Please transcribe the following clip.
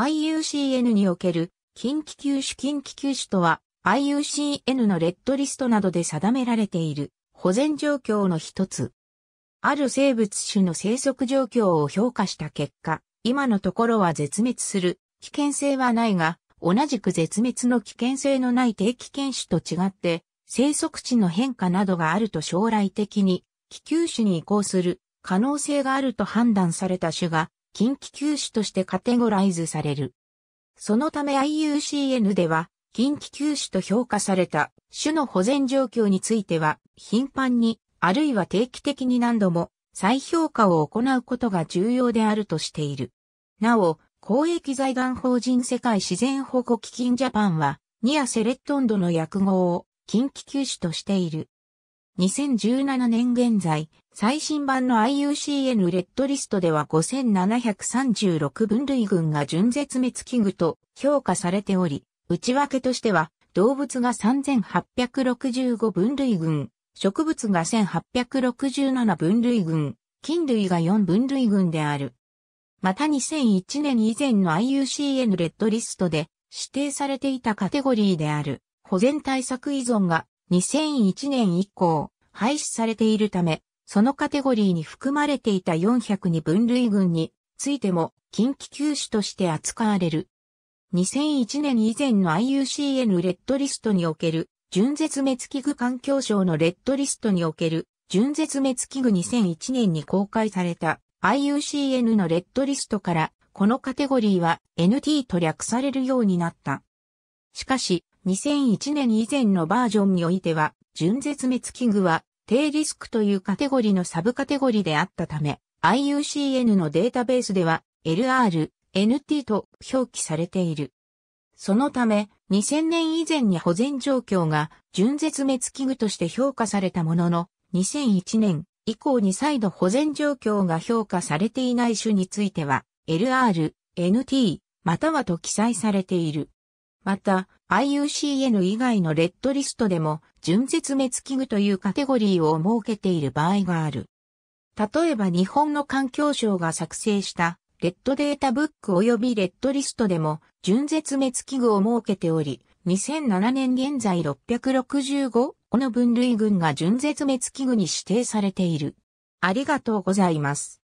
IUCN における近畿球種近畿球種とは IUCN のレッドリストなどで定められている保全状況の一つ。ある生物種の生息状況を評価した結果、今のところは絶滅する危険性はないが、同じく絶滅の危険性のない低期犬種と違って、生息地の変化などがあると将来的に気球種に移行する可能性があると判断された種が近畿球種としてカテゴライズされる。そのため IUCN では、近畿球種と評価された種の保全状況については、頻繁に、あるいは定期的に何度も再評価を行うことが重要であるとしている。なお、公益財団法人世界自然保護基金ジャパンは、ニアセレットンドの訳語を近畿球種としている。2017年現在、最新版の IUCN レッドリストでは5736分類群が純絶滅危惧と評価されており、内訳としては、動物が3865分類群、植物が1867分類群、菌類が4分類群である。また2001年以前の IUCN レッドリストで指定されていたカテゴリーである保全対策依存が2001年以降廃止されているため、そのカテゴリーに含まれていた402分類群についても近畿休種として扱われる。2001年以前の IUCN レッドリストにおける純絶滅危惧環境省のレッドリストにおける純絶滅危惧2001年に公開された IUCN のレッドリストからこのカテゴリーは NT と略されるようになった。しかし、2001年以前のバージョンにおいては、純絶滅危惧は低リスクというカテゴリのサブカテゴリであったため、IUCN のデータベースでは LR、NT と表記されている。そのため、2000年以前に保全状況が準絶滅危惧として評価されたものの、2001年以降に再度保全状況が評価されていない種については、LR、NT、またはと記載されている。また、IUCN 以外のレッドリストでも、純絶滅危惧というカテゴリーを設けている場合がある。例えば日本の環境省が作成したレッドデータブック及びレッドリストでも純絶滅危惧を設けており、2007年現在665の分類群が純絶滅危惧に指定されている。ありがとうございます。